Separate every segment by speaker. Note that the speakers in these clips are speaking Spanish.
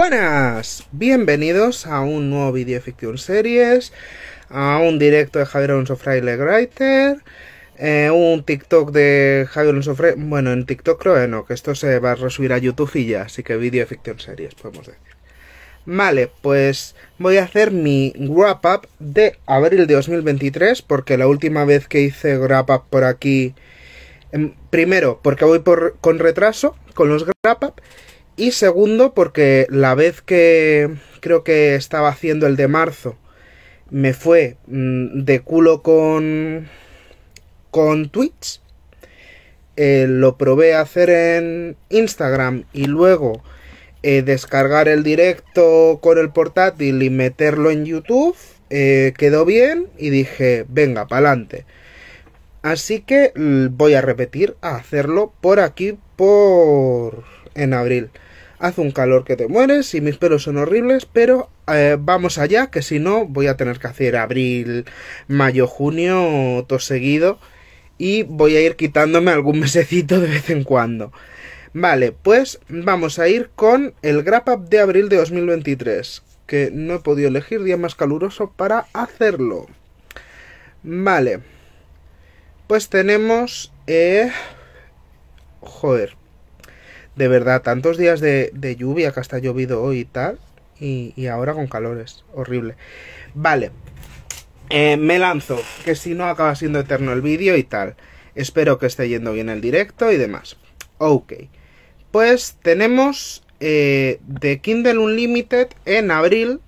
Speaker 1: Buenas, bienvenidos a un nuevo vídeo de Fiction Series, a un directo de Javier Alonso Fraile Writer, eh, un TikTok de Javier Alonso Fraile, bueno, en TikTok creo que no, que esto se va a resubir a YouTube y ya, así que video de Fiction Series, podemos decir. Vale, pues voy a hacer mi wrap up de abril de 2023, porque la última vez que hice wrap up por aquí, em, primero, porque voy por, con retraso con los wrap up, y segundo, porque la vez que creo que estaba haciendo el de marzo, me fue mm, de culo con, con Twitch. Eh, lo probé a hacer en Instagram y luego eh, descargar el directo con el portátil y meterlo en YouTube. Eh, quedó bien y dije, venga, adelante Así que voy a repetir a hacerlo por aquí, por... en abril hace un calor que te mueres y mis pelos son horribles, pero eh, vamos allá, que si no voy a tener que hacer abril, mayo, junio, todo seguido, y voy a ir quitándome algún mesecito de vez en cuando. Vale, pues vamos a ir con el Grab Up de abril de 2023, que no he podido elegir día más caluroso para hacerlo. Vale, pues tenemos... Eh, joder, de verdad, tantos días de, lluvia que hasta ha llovido hoy y tal, y, ahora con calores, horrible. Vale, eh, me lanzo, que si no acaba siendo eterno el vídeo y tal. Espero que esté yendo bien el directo y demás. Ok, pues tenemos de eh, Kindle Unlimited en abril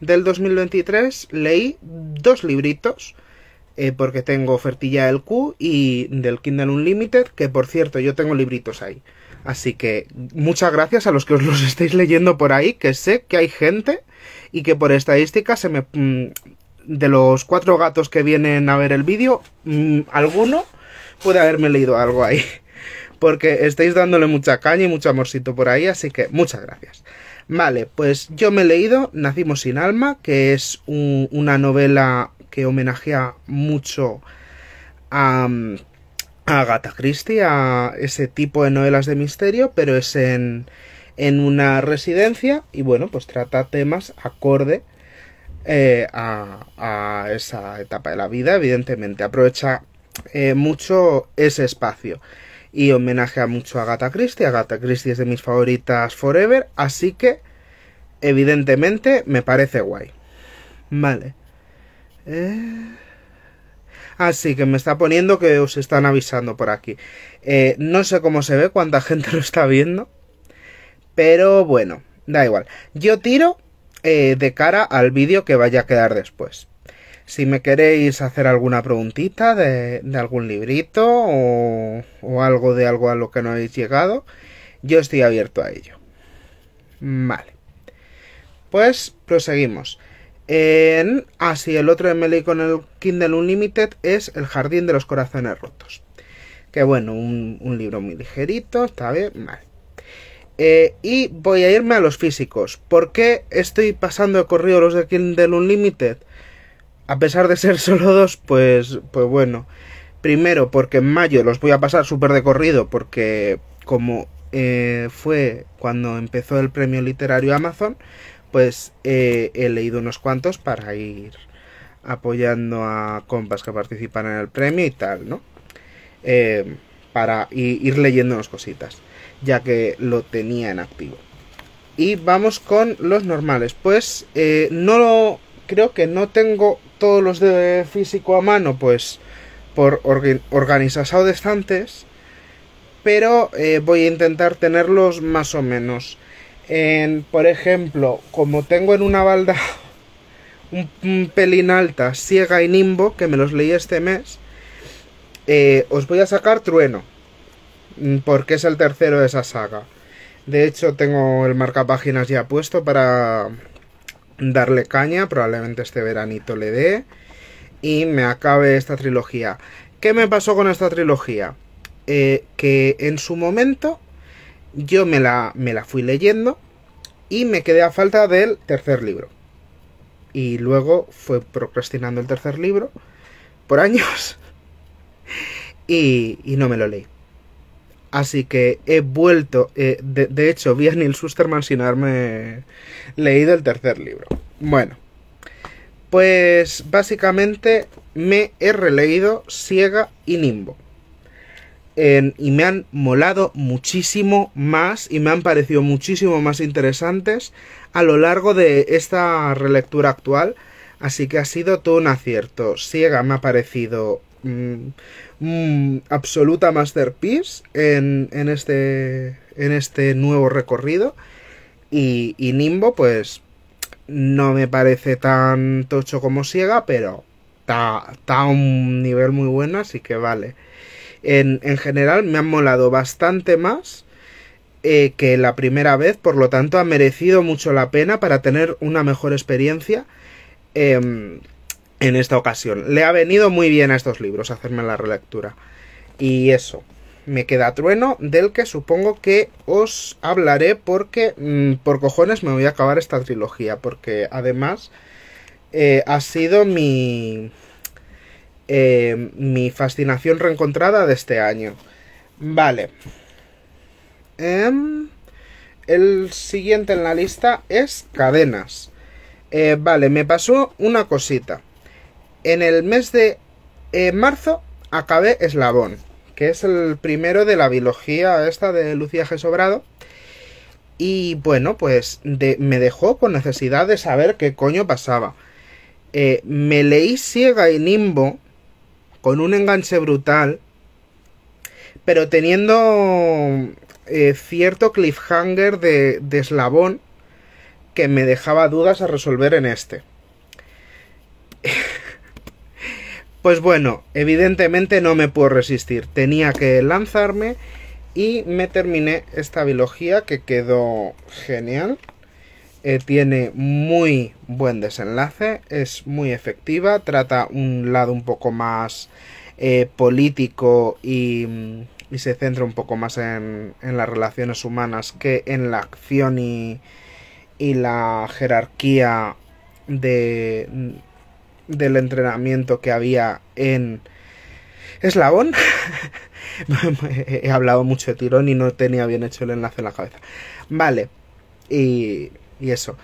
Speaker 1: del 2023 leí dos libritos eh, porque tengo ofertilla del Q y del Kindle Unlimited que por cierto yo tengo libritos ahí Así que muchas gracias a los que os los estáis leyendo por ahí, que sé que hay gente y que por estadística se me... Mm, de los cuatro gatos que vienen a ver el vídeo, mm, alguno puede haberme leído algo ahí. Porque estáis dándole mucha caña y mucho amorcito por ahí, así que muchas gracias. Vale, pues yo me he leído Nacimos sin alma, que es una novela que homenajea mucho a... Mm, a Agatha Christie, a ese tipo de novelas de misterio, pero es en, en una residencia y bueno, pues trata temas acorde eh, a, a, esa etapa de la vida, evidentemente. Aprovecha eh, mucho ese espacio y homenaje a mucho a Agatha Christie. Agatha Christie es de mis favoritas forever, así que evidentemente me parece guay. Vale. Eh, Así que me está poniendo que os están avisando por aquí. Eh, no sé cómo se ve, cuánta gente lo está viendo. Pero bueno, da igual. Yo tiro eh, de cara al vídeo que vaya a quedar después. Si me queréis hacer alguna preguntita de, algún librito o, o, algo de algo a lo que no habéis llegado, yo estoy abierto a ello. Vale. Pues proseguimos. En, ah, el otro de MLA con el Kindle Unlimited es El Jardín de los Corazones Rotos. Que bueno, un, libro muy ligerito, está bien, vale. Eh, y voy a irme a los físicos. ¿Por qué estoy pasando de corrido los de Kindle Unlimited? A pesar de ser solo dos, pues, pues bueno. Primero, porque en mayo los voy a pasar súper de corrido, porque como eh, fue cuando empezó el premio literario Amazon, pues eh, he leído unos cuantos para ir apoyando a compas que participan en el premio y tal, ¿no? Eh, para ir leyendo unas cositas, ya que lo tenía en activo. Y vamos con los normales. Pues eh, no lo. Creo que no tengo todos los de físico a mano, pues por organización de estantes. Pero voy a intentar tenerlos más o menos por ejemplo, como tengo en una balda un, pelín alta, ciega y nimbo, que me los leí este mes, eh, os voy a sacar trueno, mm, porque es el tercero de esa saga. De hecho, tengo el marcapáginas ya puesto para darle caña, probablemente este veranito le dé, y me acabe esta trilogía. ¿Qué me pasó con esta trilogía? Eh, que en su momento yo me la, me la fui leyendo y me quedé a falta del tercer libro. Y luego fue procrastinando el tercer libro por años y, no me lo leí. Así que he vuelto, eh, de, hecho vi a Neil Susterman sin haberme leído el tercer libro. Bueno, pues básicamente me he releído Ciega y Nimbo y me han molado muchísimo más y me han parecido muchísimo más interesantes a lo largo de esta relectura actual. Así que ha sido todo un acierto. Siega me ha parecido mm, mm, absoluta masterpiece en, este, en este nuevo recorrido. Y, y, Nimbo, pues, no me parece tan tocho como Siega, pero está a un nivel muy bueno, así que vale en, general me han molado bastante más eh, que la primera vez, por lo tanto ha merecido mucho la pena para tener una mejor experiencia em, en esta ocasión. Le ha venido muy bien a estos libros hacerme la relectura. Y eso, me queda trueno del que supongo que os hablaré porque mm, por cojones me voy a acabar esta trilogía, porque además eh, ha sido mi... Eh, mi fascinación reencontrada de este año. Vale. Em, el siguiente en la lista es cadenas. Eh, vale, me pasó una cosita. En el mes de eh, marzo acabé Eslabón, que es el primero de la biología esta de Lucía G. Sobrado. Y bueno, pues me dejó con necesidad de saber qué coño pasaba. me leí Ciega y Nimbo, con un enganche brutal, pero teniendo eh, cierto cliffhanger de, de, eslabón que me dejaba dudas a resolver en este. pues bueno, evidentemente no me puedo resistir, tenía que lanzarme y me terminé esta biología que quedó genial. Eh, tiene muy buen desenlace, es muy efectiva, trata un lado un poco más eh, político mm, y, se centra un poco más en, las relaciones humanas que en la acción y, y la jerarquía de, mm, del entrenamiento que había en Eslabón. He hablado mucho de tirón y no tenía bien hecho el enlace en la cabeza. Vale. Y y eso.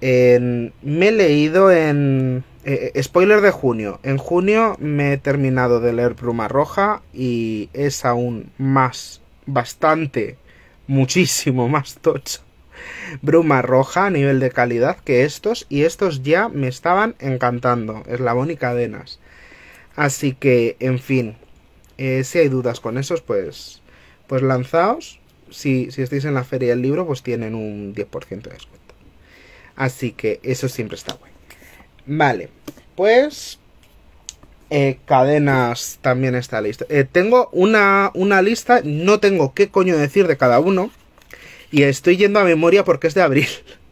Speaker 1: me he leído en... Eh, eh, spoiler de junio. En junio me he terminado de leer Bruma Roja y es aún más, bastante, muchísimo más tocho. Bruma Roja a nivel de calidad que estos y estos ya me estaban encantando. Eslabón y cadenas. Así que, en fin, eh, si hay dudas con esos, pues, pues lanzaos. Si, si estáis en la feria del libro, pues tienen un 10% de descuento. Así que eso siempre está bueno. Vale, pues eh, cadenas también está lista. Eh, tengo una, lista, no tengo qué coño decir de cada uno. Y estoy yendo a memoria porque es de abril.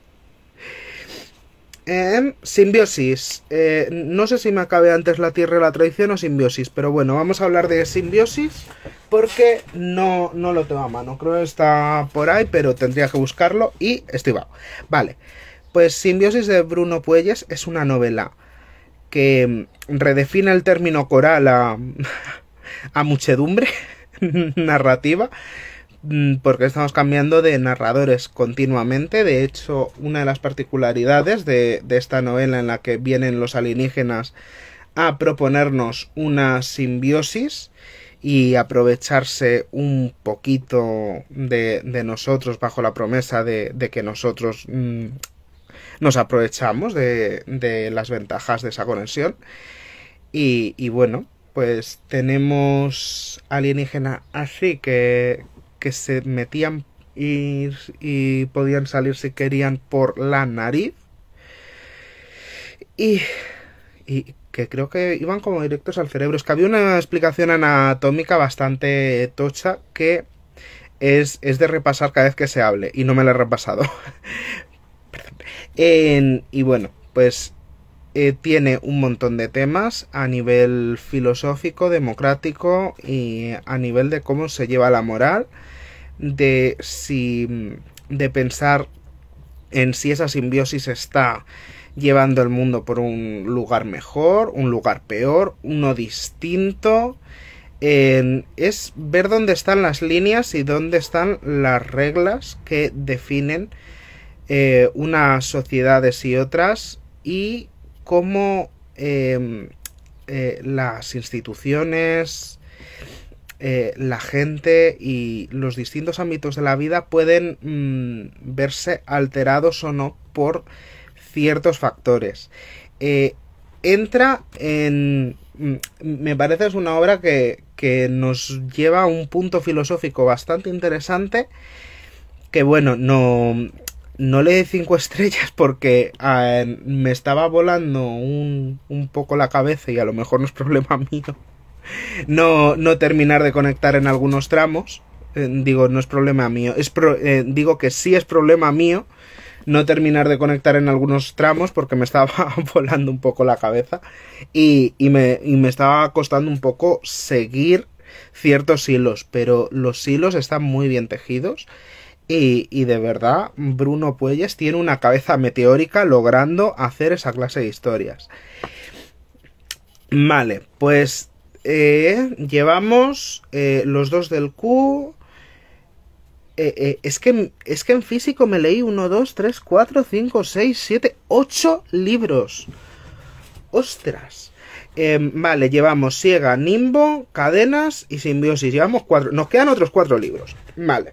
Speaker 1: Em, simbiosis. Eh, no sé si me acabe antes la tierra, la traición o simbiosis, pero bueno, vamos a hablar de simbiosis porque no, no lo tengo a mano. Creo que está por ahí, pero tendría que buscarlo y estoy vago. Vale. Pues Simbiosis de Bruno Puelles es una novela que mm, redefine el término coral a, muchedumbre narrativa mm, porque estamos cambiando de narradores continuamente. De hecho, una de las particularidades de, esta novela en la que vienen los alienígenas a proponernos una simbiosis y aprovecharse un poquito de, nosotros bajo la promesa de, que nosotros mm, nos aprovechamos de, las ventajas de esa conexión. Y, bueno, pues tenemos alienígena así que, que se metían y, podían salir si querían por la nariz. Y, y que creo que iban como directos al cerebro. Es que había una explicación anatómica bastante tocha que es, es, de repasar cada vez que se hable, y no me la he repasado. y bueno, pues eh, tiene un montón de temas a nivel filosófico, democrático y a nivel de cómo se lleva la moral, de si de pensar en si esa simbiosis está llevando el mundo por un lugar mejor, un lugar peor, uno distinto. es ver dónde están las líneas y dónde están las reglas que definen eh, unas sociedades y otras y cómo em, eh, las instituciones, eh, la gente y los distintos ámbitos de la vida pueden mm, verse alterados o no por ciertos factores. entra en... Mm, me parece es una obra que nos lleva a un punto filosófico bastante interesante que bueno, no, no le cinco estrellas porque ah, me estaba volando un, un poco la cabeza y a lo mejor no es problema mío no, no terminar de conectar en algunos tramos. Eh, digo, no es problema mío. Es eh, digo que sí es problema mío no terminar de conectar en algunos tramos porque me estaba volando un poco la cabeza y, me, y me estaba costando un poco seguir ciertos hilos, pero los hilos están muy bien tejidos y, y, de verdad, Bruno Puelles tiene una cabeza meteórica logrando hacer esa clase de historias. Vale, pues eh, llevamos eh, los dos del Q. Eh, eh es, que, es que en físico me leí 1, 2, 3, 4, 5, 6, 7, 8 libros. ¡Ostras! Em, vale, llevamos Siega, Nimbo, Cadenas y Simbiosis. Llevamos cuatro. Nos quedan otros cuatro libros. Vale.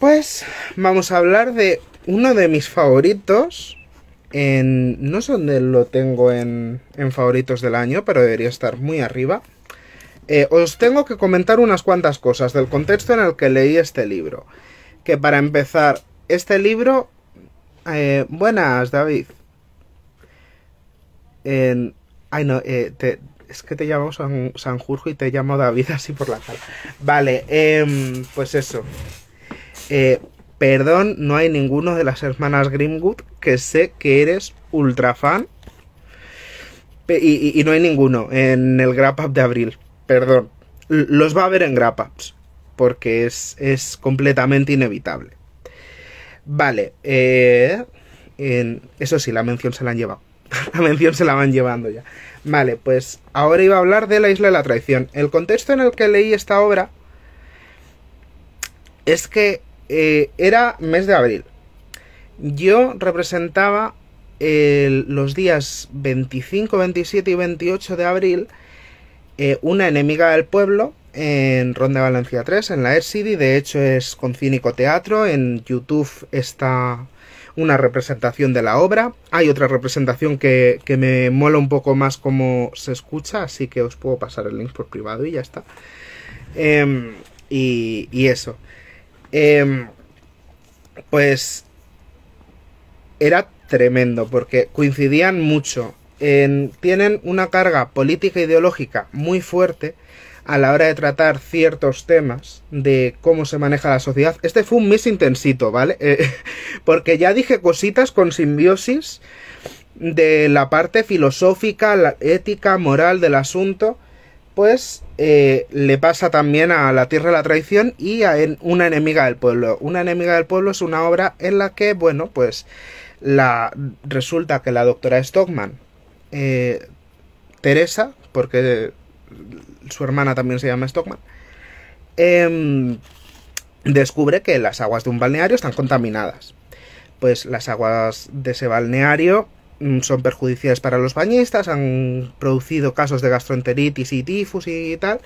Speaker 1: Pues vamos a hablar de uno de mis favoritos. En, no sé dónde lo tengo en, favoritos del año, pero debería estar muy arriba. Eh, os tengo que comentar unas cuantas cosas del contexto en el que leí este libro. Que para empezar, este libro... Eh, buenas, David. En, ay, no, eh, es que te llamo San, Sanjurjo y te llamo David así por la cara. Vale, em, pues eso. Eh, perdón, no hay ninguno de las hermanas Grimwood que sé que eres ultra fan. Y, no hay ninguno en el Grap Up de abril. Perdón. Los va a ver en grap Ups. Porque es, completamente inevitable. Vale. Eh, en, eso sí, la mención se la han llevado. la mención se la van llevando ya. Vale, pues ahora iba a hablar de la isla de la traición. El contexto en el que leí esta obra es que eh, era mes de abril. Yo representaba los días 25, 27 y 28 de abril eh, una enemiga del pueblo en Ronda Valencia 3, en la Air City. De hecho, es con Cínico Teatro. En YouTube está una representación de la obra. Hay otra representación que, me mola un poco más como se escucha, así que os puedo pasar el link por privado y ya está. Em, y, eso. Em, pues era tremendo porque coincidían mucho. tienen una carga política e ideológica muy fuerte a la hora de tratar ciertos temas de cómo se maneja la sociedad. Este fue un mes intensito, ¿vale? Eh, porque ya dije cositas con simbiosis de la parte filosófica, la ética, moral del asunto pues le pasa también a La Tierra de la Traición y a Una enemiga del pueblo. Una enemiga del pueblo es una obra en la que, bueno, pues la, resulta que la doctora Stockman, eh, Teresa, porque su hermana también se llama Stockman, em, descubre que las aguas de un balneario están contaminadas. Pues las aguas de ese balneario Mm, son perjudiciales para los bañistas, han producido casos de gastroenteritis y tifus y tal.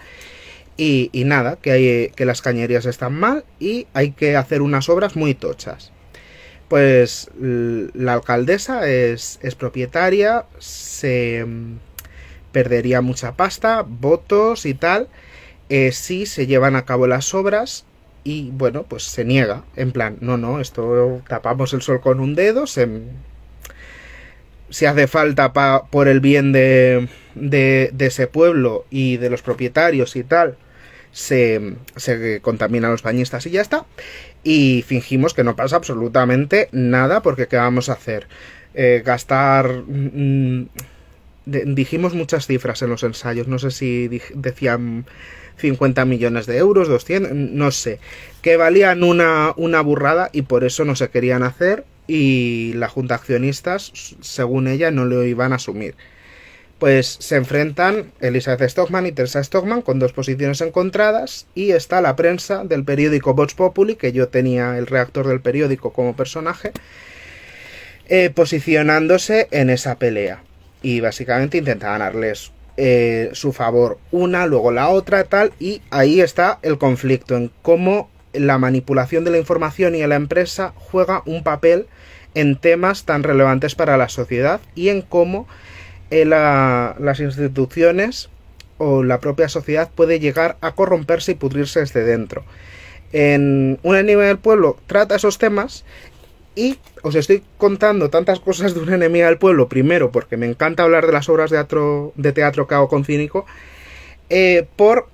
Speaker 1: Y, nada, que, hay, que las cañerías están mal y hay que hacer unas obras muy tochas. Pues la alcaldesa es, propietaria, se mm, perdería mucha pasta, votos y tal, eh, si se llevan a cabo las obras y bueno, pues se niega, en plan, no, no, esto tapamos el sol con un dedo, se, si hace falta por el bien de, ese pueblo y de los propietarios y tal, se, se contaminan los bañistas y ya está. Y fingimos que no pasa absolutamente nada porque ¿qué vamos a hacer? Eh, gastar... Mm, dijimos muchas cifras en los ensayos, no sé si decían 50 millones de euros, 200, no sé, que valían una, una burrada y por eso no se querían hacer y la Junta Accionistas, según ella, no lo iban a asumir. Pues se enfrentan Elizabeth Stockman y Teresa Stockman con dos posiciones encontradas y está la prensa del periódico Vox Populi, que yo tenía el reactor del periódico como personaje, eh, posicionándose en esa pelea. Y básicamente intenta ganarles eh, su favor una, luego la otra, tal, y ahí está el conflicto en cómo la manipulación de la información y a la empresa juega un papel en temas tan relevantes para la sociedad y en cómo eh, las instituciones o la propia sociedad puede llegar a corromperse y pudrirse desde dentro. En un enemigo del pueblo trata esos temas y os estoy contando tantas cosas de un enemigo del pueblo, primero porque me encanta hablar de las obras de teatro, de teatro que hago con Cínico, porque eh, por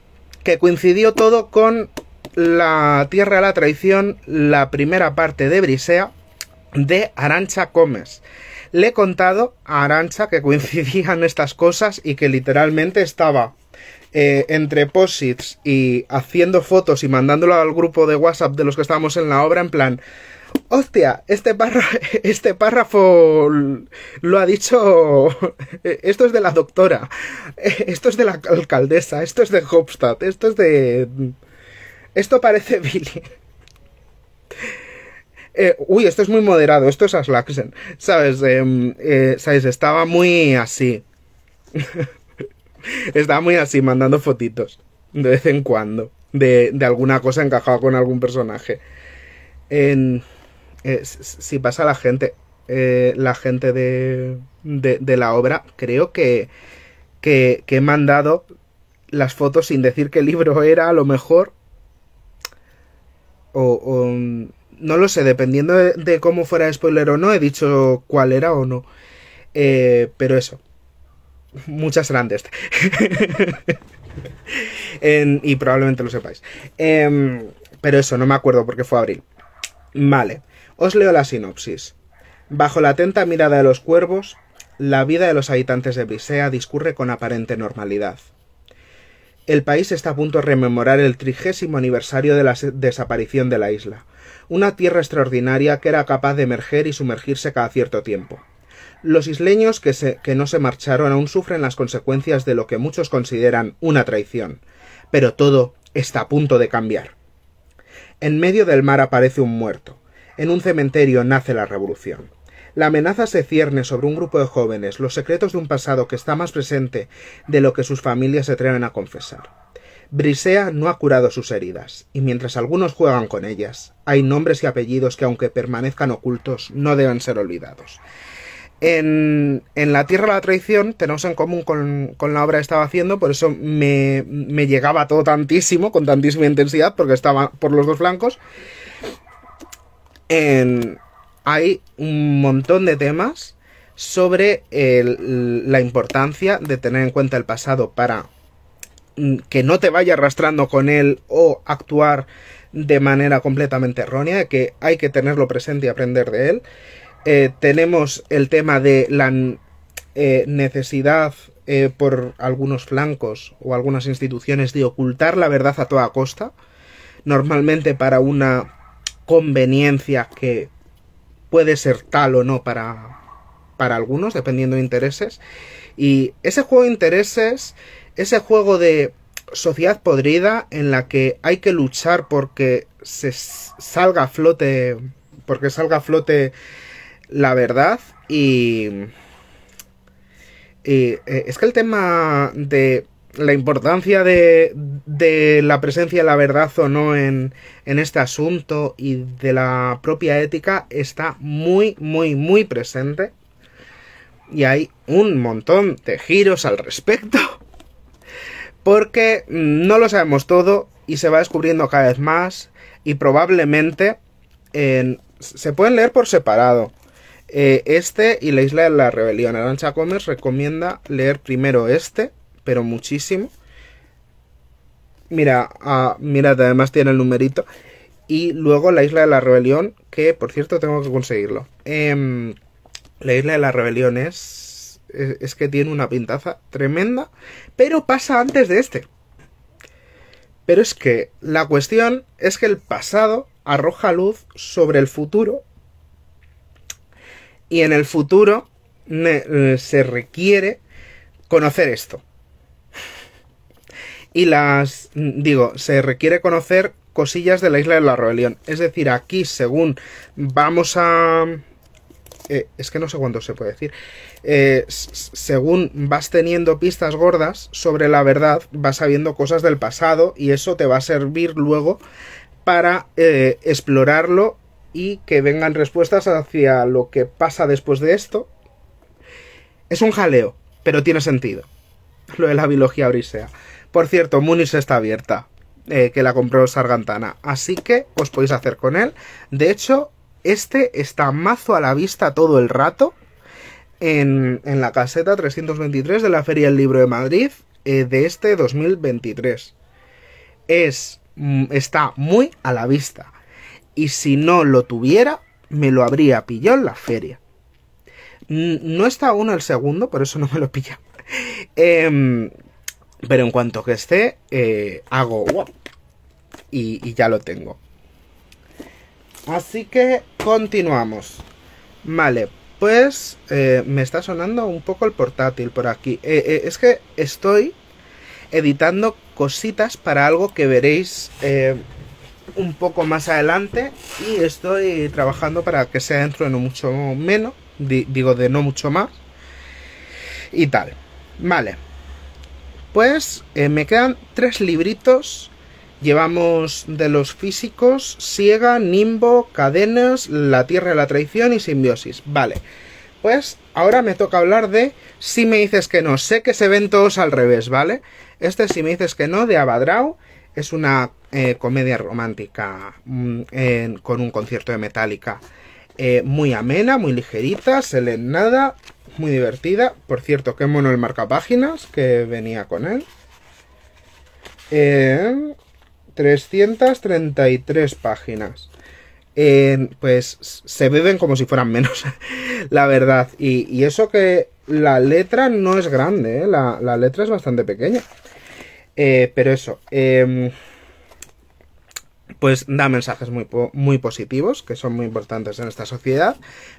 Speaker 1: que coincidió todo con la Tierra a la Traición, la primera parte de Brisea, de Arancha Gómez. Le he contado a Arancha que coincidían estas cosas y que literalmente estaba eh, entre posits y haciendo fotos y mandándolo al grupo de WhatsApp de los que estábamos en la obra en plan, hostia, este párrafo, este párrafo lo ha dicho, esto es de la doctora, esto es de la alcaldesa, esto es de Hopstad, esto es de esto parece Billy. Eh, uy, esto es muy moderado, esto es Aslaxen, ¿sabes? Eh, mm, eh, ¿Sabes? Estaba muy así. Estaba muy así, mandando fotitos de vez en cuando de, alguna cosa encajada con algún personaje. si pasa la gente, la gente de, de, la obra, creo que, que, que he mandado las fotos sin decir qué libro era, a lo mejor, o, mm, no lo sé, dependiendo de, cómo fuera spoiler o no, he dicho cuál era o no. Eh, pero eso. Muchas grandes. en, y probablemente lo sepáis. Em, pero eso, no me acuerdo porque fue abril. Vale, os leo la sinopsis. Bajo la atenta mirada de los cuervos, la vida de los habitantes de Brisea discurre con aparente normalidad el país está a punto de rememorar el trigésimo aniversario de la desaparición de la isla, una tierra extraordinaria que era capaz de emerger y sumergirse cada cierto tiempo. Los isleños que, no se marcharon aún sufren las consecuencias de lo que muchos consideran una traición, pero todo está a punto de cambiar. En medio del mar aparece un muerto, en un cementerio nace la revolución. La amenaza se cierne sobre un grupo de jóvenes, los secretos de un pasado que está más presente de lo que sus familias se atreven a confesar. Brisea no ha curado sus heridas, y mientras algunos juegan con ellas, hay nombres y apellidos que aunque permanezcan ocultos, no deben ser olvidados. En, La Tierra de la Traición tenemos en común con, la obra que estaba haciendo, por eso me, llegaba todo tantísimo, con tantísima intensidad, porque estaba por los dos flancos. En, hay un montón de temas sobre la importancia de tener en cuenta el pasado para mm, que no te vaya arrastrando con él o actuar de manera completamente errónea, que hay que tenerlo presente y aprender de él. Eh, tenemos el tema de la eh, necesidad eh, por algunos flancos o algunas instituciones de ocultar la verdad a toda costa, normalmente para una conveniencia que puede ser tal o no para, para algunos, dependiendo de intereses. Y ese juego de intereses, ese juego de sociedad podrida en la que hay que luchar porque se salga a flote, porque salga a flote la verdad y, y eh, es que el tema de la importancia de, la presencia de la verdad o no en, este asunto y de la propia ética está muy, muy, muy presente. Y hay un montón de giros al respecto. Porque no lo sabemos todo y se va descubriendo cada vez más y probablemente se pueden leer por separado. Eh, este y la isla de la rebelión. Arancha Gómez recomienda leer primero este pero muchísimo. Mira, ah, mira, además tiene el numerito. Y luego la Isla de la Rebelión, que por cierto tengo que conseguirlo. Em, la Isla de la Rebelión es, es que tiene una pintaza tremenda, pero pasa antes de este. Pero es que la cuestión es que el pasado arroja luz sobre el futuro. Y en el futuro eh, se requiere conocer esto y las mm, digo, se requiere conocer cosillas de la isla de la rebelión. Es decir, aquí según vamos a... Eh, es que no sé cuándo se puede decir. Eh, según vas teniendo pistas gordas sobre la verdad, vas sabiendo cosas del pasado y eso te va a servir luego para eh, explorarlo y que vengan respuestas hacia lo que pasa después de esto. Es un jaleo, pero tiene sentido. Lo de la biología brisea. Por cierto, Munis está abierta, eh, que la compró Sargantana. Así que os podéis hacer con él. De hecho, este está mazo a la vista todo el rato en, en la caseta 323 de la Feria del Libro de Madrid eh, de este 2023. Es, mm, está muy a la vista. Y si no lo tuviera, me lo habría pillado en la feria. No está uno el segundo, por eso no me lo pilla. Eh, em, pero en cuanto que esté, eh, hago y, ya lo tengo. Así que continuamos. Vale, pues eh, me está sonando un poco el portátil por aquí. Eh, es que estoy editando cositas para algo que veréis un poco más adelante y estoy trabajando para que sea dentro de no mucho menos, digo de no mucho más y tal. Vale. Pues eh, me quedan tres libritos. Llevamos de los físicos, ciega, Nimbo, Cadenas, La Tierra de la Traición y Simbiosis. Vale. Pues ahora me toca hablar de Si me dices que no. Sé que se ven todos al revés, ¿vale? Este Si me dices que no de Abadrau es una eh, comedia romántica mm, con un concierto de Metallica. Eh, muy amena, muy ligerita, se lee nada, muy divertida. Por cierto, qué mono el páginas que venía con él. 333 páginas. pues se beben como si fueran menos, la verdad. Y, eso que la letra no es grande, ¿eh? la, la, letra es bastante pequeña. Eh, pero eso, em, pues da mensajes muy, muy positivos, que son muy importantes en esta sociedad,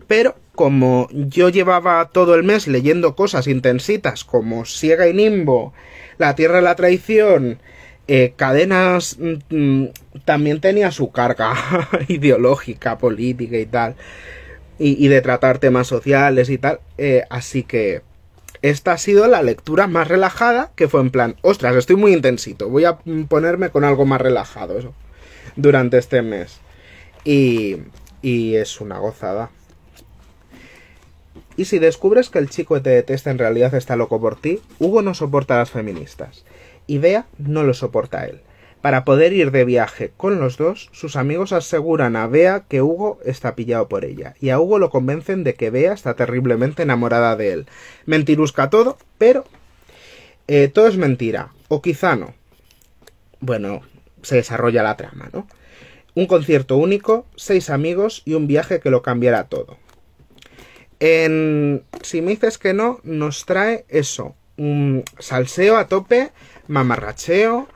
Speaker 1: pero como yo llevaba todo el mes leyendo cosas intensitas como ciega y Nimbo, La Tierra de la Traición, eh, Cadenas mm, mm, también tenía su carga ideológica, política y tal, y, de tratar temas sociales y tal, eh, así que esta ha sido la lectura más relajada, que fue en plan, ostras, estoy muy intensito, voy a mm, ponerme con algo más relajado. Eso durante este mes. Y, y es una gozada. Y si descubres que el chico que te detesta en realidad está loco por ti, Hugo no soporta a las feministas. Y Bea no lo soporta a él. Para poder ir de viaje con los dos, sus amigos aseguran a Bea que Hugo está pillado por ella, y a Hugo lo convencen de que Bea está terriblemente enamorada de él. Mentirusca todo, pero eh, todo es mentira, o quizá no. Bueno, se desarrolla la trama, ¿no? Un concierto único, seis amigos y un viaje que lo cambiará todo. En Si me dices que no, nos trae eso, un salseo a tope, mamarracheo,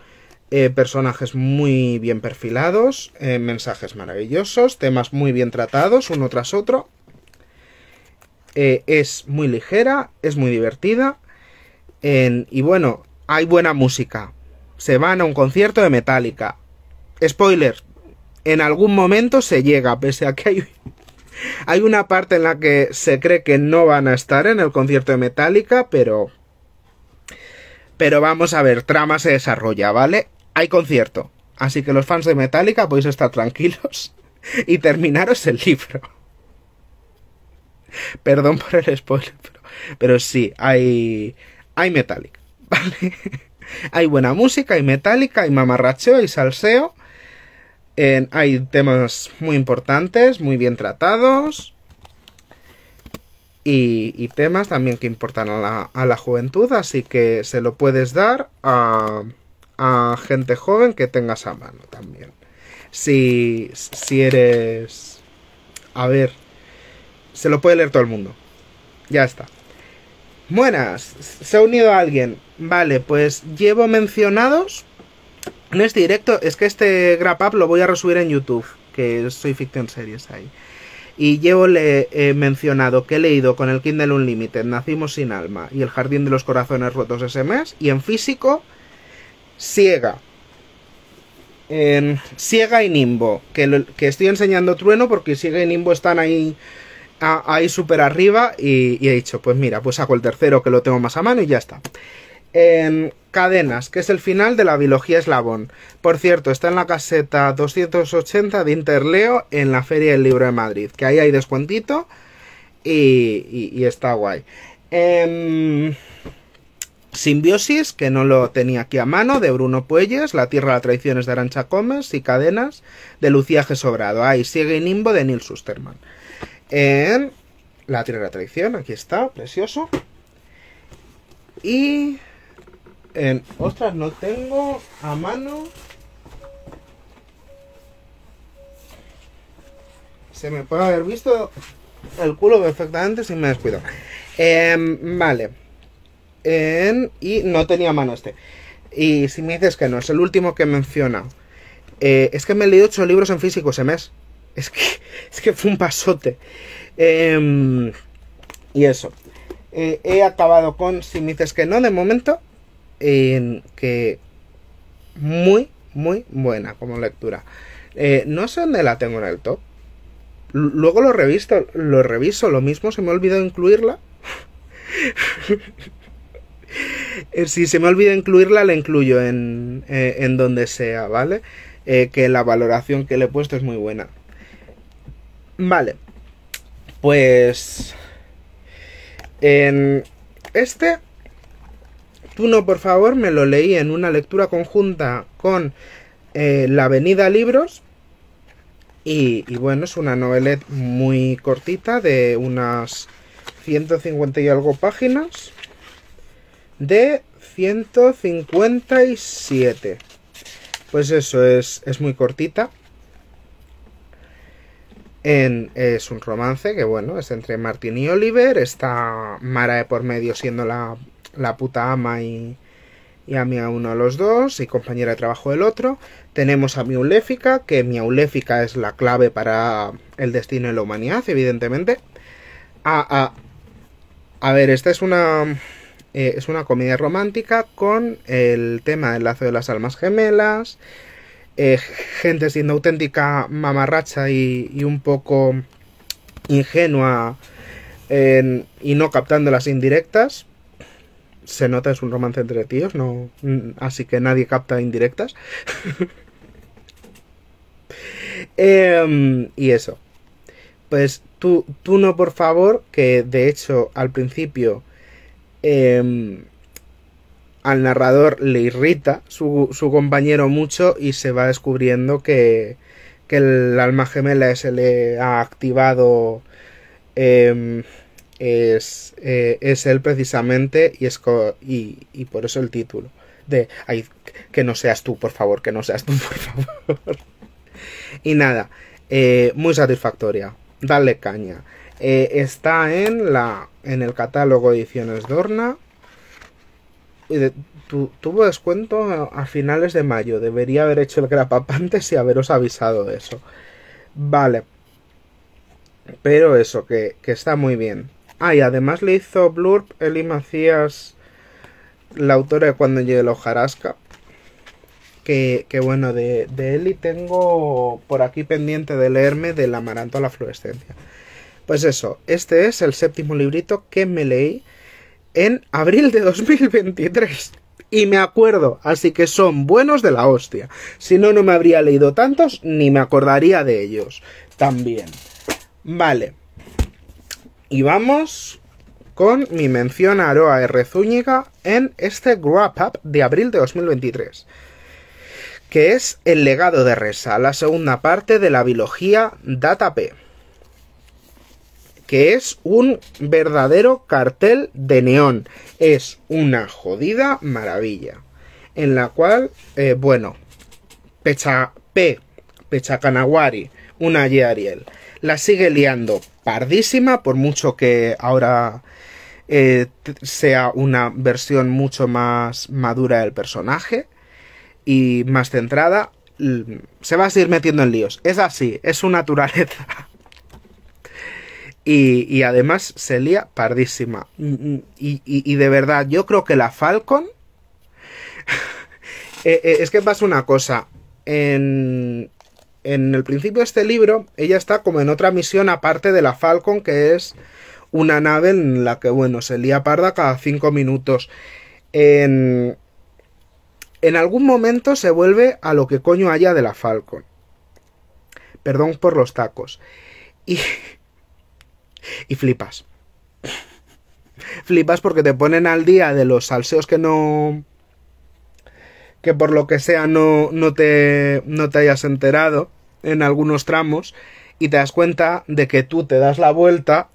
Speaker 1: eh, personajes muy bien perfilados, eh, mensajes maravillosos, temas muy bien tratados uno tras otro. Eh, es muy ligera, es muy divertida. y bueno, hay buena música, se van a un concierto de Metallica. Spoiler, en algún momento se llega, pese a que hay, hay una parte en la que se cree que no van a estar en el concierto de Metallica, pero... Pero vamos a ver, trama se desarrolla, ¿vale? Hay concierto. Así que los fans de Metallica podéis estar tranquilos y terminaros el libro. Perdón por el spoiler, pero, pero sí, hay, hay Metallica, ¿vale? hay buena música, hay metálica, hay mamarracheo, hay salseo. hay temas muy importantes, muy bien tratados. Y, temas también que importan a la, juventud, así que se lo puedes dar a, a gente joven que tengas a mano también. Si, si eres... A ver, se lo puede leer todo el mundo. Ya está. Buenas, se ha unido a alguien. Vale, pues llevo mencionados. no es directo, es que este grab up lo voy a resubir en YouTube, que soy Fiction Series ahí. Y llevo le, eh, mencionado que he leído con el Kindle Unlimited Nacimos sin alma y El Jardín de los Corazones Rotos ese mes. Y en físico, Ciega. En Ciega y Nimbo, que, que estoy enseñando Trueno porque Ciega y Nimbo están ahí ahí súper arriba y, y, he dicho, pues mira, pues saco el tercero que lo tengo más a mano y ya está en Cadenas, que es el final de la biología eslabón. Por cierto, está en la caseta 280 de Interleo en la Feria del Libro de Madrid, que ahí hay descuentito y, está guay. Em, Simbiosis, que no lo tenía aquí a mano, de Bruno Puelles, La Tierra de las Traiciones de Arancha Comas y Cadenas, de Lucía G. Sobrado. Ahí sigue Nimbo de Neil Susterman. En la Tierra de la Traición, aquí está, precioso. Y ostras, no tengo a mano. Se me puede haber visto el culo perfectamente si me descuido. Em, vale. y no tenía a mano este. Y si me dices que no, es el último que menciona. Eh, es que me he leído ocho libros en físico ese mes. Es que, es que fue un pasote. Em, y eso. Eh, he acabado con si me dices que no de momento. En que muy, muy buena como lectura. Eh, no sé dónde la tengo en el top. luego lo revisto, lo reviso, lo mismo se me olvidó incluirla. Eh, si se me olvida incluirla, la incluyo en, eh, en donde sea, ¿vale? que la valoración que le he puesto es muy buena. Vale. Pues... En este no por favor, me lo leí en una lectura conjunta con eh, La Avenida Libros. Y, bueno, es una novela muy cortita de unas 150 y algo páginas. De 157. Pues eso es, es muy cortita. es un romance que, bueno, es entre Martín y Oliver. Está Mara de por medio siendo la la puta ama y, y a a uno a los dos y compañera de trabajo del otro. Tenemos a Miauléfica, que Miauléfica es la clave para el destino de la humanidad, evidentemente. A, ah, ah, a, ver, esta es una, eh, es una comedia romántica con el tema del lazo de las almas gemelas, eh, gente siendo auténtica mamarracha y, y un poco ingenua y no captando las indirectas, se nota es un romance entre tíos, no, mm, así que nadie capta indirectas. Em, y eso. Pues tú, tú no, por favor, que de hecho al principio em, al narrador le irrita su, compañero mucho y se va descubriendo que, el alma gemela se le ha activado. Em, es, eh, es él precisamente y, es y, y, por eso el título de que no seas tú, por favor, que no seas tú, por favor. y nada, eh, muy satisfactoria, dale caña. Eh, está en la en el catálogo ediciones Dorna. tuvo descuento a, finales de mayo. Debería haber hecho el grapap antes y haberos avisado de eso. Vale. Pero eso, que está muy bien. Ah, y además le hizo Blurb Eli Macías, la autora de Cuando llegue el hojarasca. Que, bueno, de, de Eli tengo por aquí pendiente de leerme del amaranto a la fluorescencia. Pues eso, este es el séptimo librito que me leí en abril de 2023. Y me acuerdo, así que son buenos de la hostia. Si no, no me habría leído tantos ni me acordaría de ellos. También. Vale. Y vamos con mi mención a Aroa R. Zúñiga en este Wrap Up de abril de 2023, que es El legado de Resa, la segunda parte de la biología Data P, que es un verdadero cartel de neón, es una jodida maravilla, en la cual, eh, bueno, Pecha P, Pecha Kanawari, una Y Ariel, la sigue liando pardísima, por mucho que ahora eh, sea una versión mucho más madura del personaje y más centrada, se va a seguir metiendo en líos. Es así, es su naturaleza. Y, además se lía pardísima. Mm, mm, y, de verdad, yo creo que la Falcon... Eh, eh, es que pasa una cosa. En, en el principio de este libro, ella está como en otra misión aparte de la Falcon, que es una nave en la que, bueno, se lía parda cada cinco minutos. En, algún momento se vuelve a lo que coño haya de la Falcon. Perdón por los tacos. Y, y flipas. Flipas porque te ponen al día de los salseos que no que por lo que sea no, no, te, no te hayas enterado en algunos tramos y te das cuenta de que tú te das la vuelta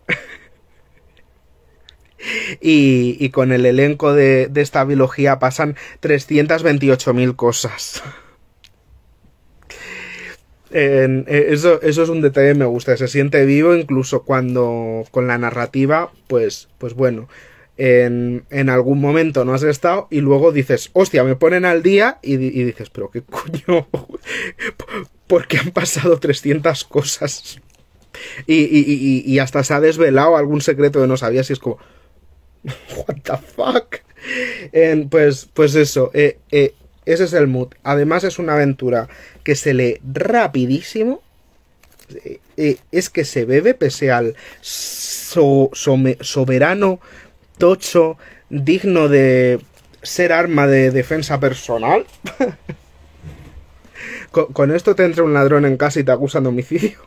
Speaker 1: y, con el elenco de, esta biología pasan 328.000 cosas. Eh, eso, eso, es un detalle que me gusta, se siente vivo incluso cuando con la narrativa, pues, pues bueno, en, algún momento no has estado y luego dices, hostia, me ponen al día y, dices, pero qué coño, porque han pasado 300 cosas y, hasta se ha desvelado algún secreto que no sabías y es como, what the fuck. pues, pues eso, eh, eh, ese es el mood. Además es una aventura que se lee rapidísimo. Eh, es que se bebe pese al soberano tocho, digno de ser arma de defensa personal. con, esto te entra un ladrón en casa y te acusan de homicidio.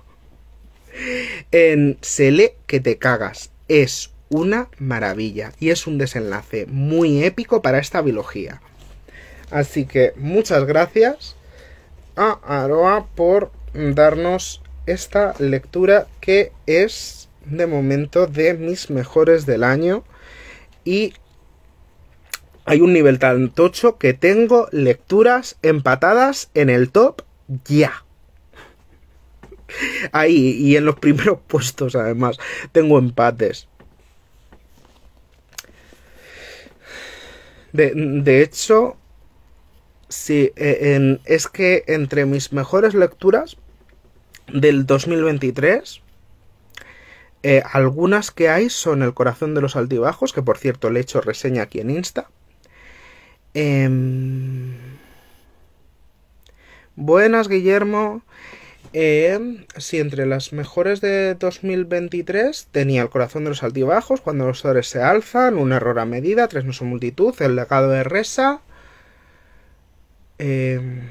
Speaker 1: En Se le que te cagas. Es una maravilla y es un desenlace muy épico para esta biología. Así que muchas gracias a Aroa por darnos esta lectura que es de momento de mis mejores del año y hay un nivel tan tocho que tengo lecturas empatadas en el top ya. Ahí, y en los primeros puestos además, tengo empates. De, de hecho, sí, e, es que entre mis mejores lecturas del 2023 eh, algunas que hay son El corazón de los altibajos, que por cierto le he hecho reseña aquí en Insta. Em, Buenas, Guillermo. Em, si entre las mejores de 2023 tenía el corazón de los altibajos, cuando los sores se alzan, un error a medida, tres no son multitud, el legado de Resa, em,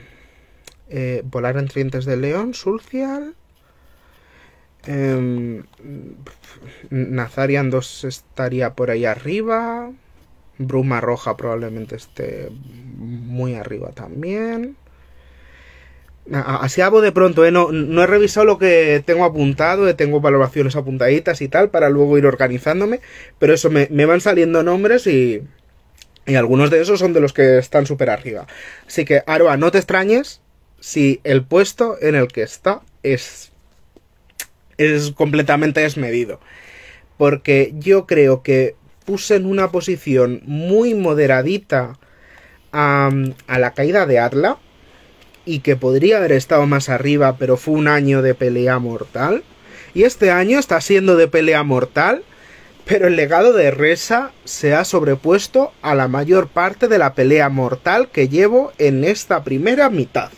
Speaker 1: eh, volar entre dientes de león, Sulcial, Em, Nazarian 2 estaría por ahí arriba. Bruma Roja probablemente esté muy arriba también. Así hago de pronto, eh, no, he revisado lo que tengo apuntado, eh, tengo valoraciones apuntaditas y tal para luego ir organizándome, pero eso me, van saliendo nombres y, algunos de esos son de los que están súper arriba. Así que, Aroa, no te extrañes si el puesto en el que está es es completamente desmedido. Porque yo creo que puse en una posición muy moderadita a, la caída de Atla y que podría haber estado más arriba, pero fue un año de pelea mortal. Y este año está siendo de pelea mortal, pero el legado de Resa se ha sobrepuesto a la mayor parte de la pelea mortal que llevo en esta primera mitad.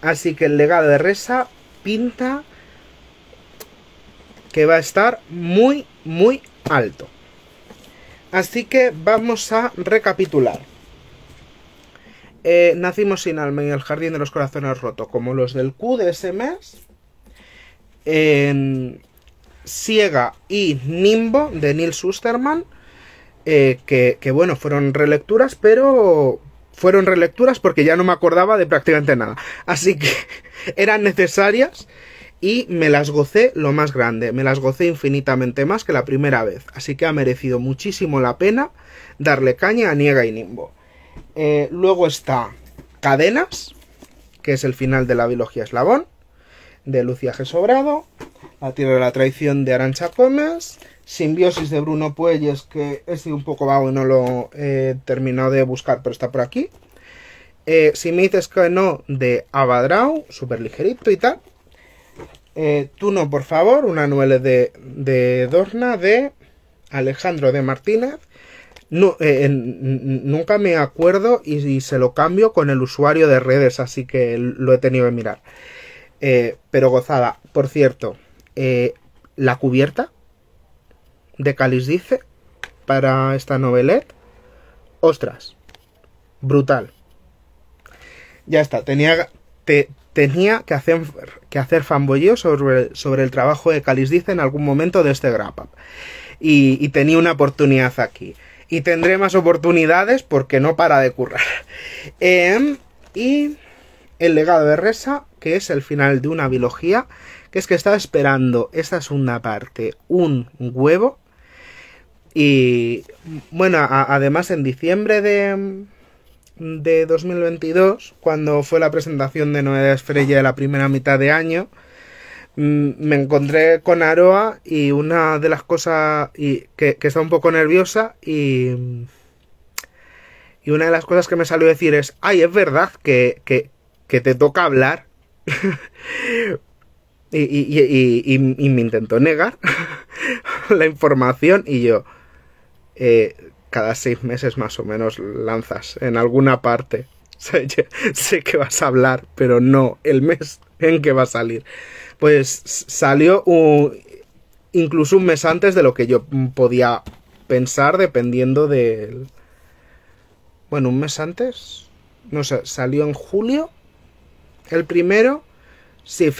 Speaker 1: Así que el legado de Resa pinta que va a estar muy, muy alto. Así que vamos a recapitular. Eh, nacimos sin alma en el jardín de los corazones rotos, como los del Q de ese mes. En Ciega y Nimbo de Neil Susterman. Eh, que, bueno, fueron relecturas, pero fueron relecturas porque ya no me acordaba de prácticamente nada. Así que eran necesarias y me las gocé lo más grande, me las gocé infinitamente más que la primera vez. Así que ha merecido muchísimo la pena darle caña a Niega y Nimbo. Eh, luego está Cadenas, que es el final de la biología eslabón, de Lucia G. Sobrado, La Tierra de la Traición de Arancha Comas, Simbiosis de Bruno Puelles, que he sido un poco vago y no lo he terminado de buscar, pero está por aquí. Eh, si me dices que no, de Abadrao súper ligerito y tal. Tuno eh, tú no, por favor, una novela de, de Dorna de Alejandro de Martínez. Eh, nunca me acuerdo y, y, se lo cambio con el usuario de redes, así que lo he tenido que mirar. pero gozada, por cierto, la cubierta de Calisdice. Dice para esta novelette. Ostras, brutal. Ya está, tenía, tenía que hacer, que hacer sobre, el trabajo de Calisdice. Dice en algún momento de este grab Y, tenía una oportunidad aquí. Y tendré más oportunidades porque no para de currar. Em, y el legado de Resa, que es el final de una biología, que es que estaba esperando esta segunda parte un huevo y bueno, además en diciembre de, de 2022, cuando fue la presentación de Nuevas Estrella de la primera mitad de año, mm, me encontré con Aroa y una de las cosas y que, que está un poco nerviosa y, y una de las cosas que me salió a decir es, ay, es verdad que, que, que te toca hablar. y, y, y me intentó negar la información y yo, eh, cada seis meses más o menos lanzas en alguna parte. sé que vas a hablar, pero no el mes en que va a salir. Pues salió un, incluso un mes antes de lo que yo podía pensar, dependiendo del. Bueno, un mes antes. No sé, salió en julio. El primero. Sí,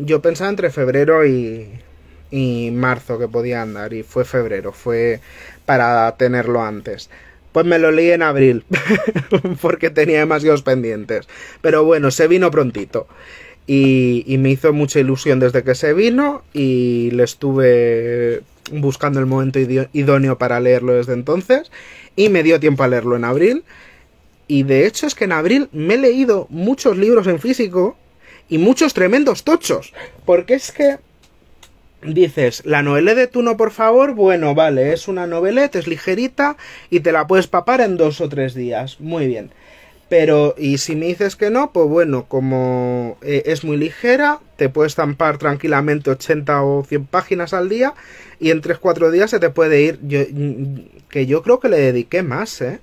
Speaker 1: yo pensaba entre febrero y marzo que podía andar y fue febrero, fue para tenerlo antes. Pues me lo leí en abril, porque tenía demasiados pendientes. Pero bueno, se vino prontito. Y, y, me hizo mucha ilusión desde que se vino y le estuve buscando el momento idóneo para leerlo desde entonces y me dio tiempo a leerlo en abril y de hecho es que en abril me he leído muchos libros en físico y muchos tremendos tochos porque es que dices, la novela de no por favor, bueno, vale, es una noveleta es ligerita y te la puedes papar en dos o tres días. Muy bien. Pero, y si me dices que no, pues bueno, como eh, es muy ligera, te puedes tampar tranquilamente 80 o 100 páginas al día y en 3 cuatro días se te puede ir. Yo, que yo creo que le dediqué más, ¿eh?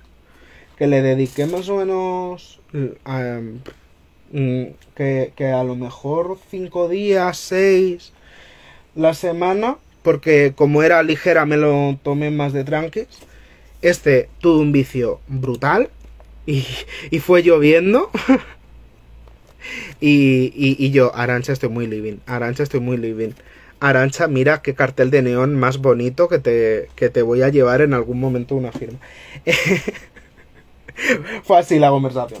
Speaker 1: Que le dediqué más o menos. Eh, mm, que, que a lo mejor cinco días, seis la semana, porque como era ligera me lo tomé más de tranque Este tuvo un vicio brutal y, y fue lloviendo. y, yo, Arancha, estoy muy living. Arancha, estoy muy living. Arancha, mira qué cartel de neón más bonito que te, que te voy a llevar en algún momento una firma. Fue así la conversación.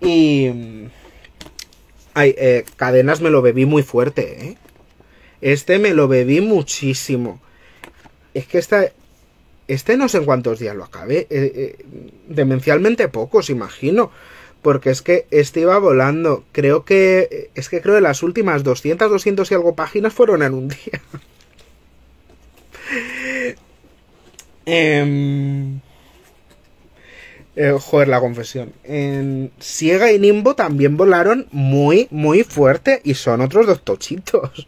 Speaker 1: Y. Mm, ay, eh, cadenas me lo bebí muy fuerte, ¿eh? Este me lo bebí muchísimo. Es que esta, este no sé en cuántos días lo acabé. Eh, eh, demencialmente pocos, imagino. Porque es que este iba volando. Creo que. Es que creo que las últimas 200, 200 y algo páginas fueron en un día. Em, eh, joder, la confesión. En Siega y Nimbo también volaron muy, muy fuerte y son otros dos tochitos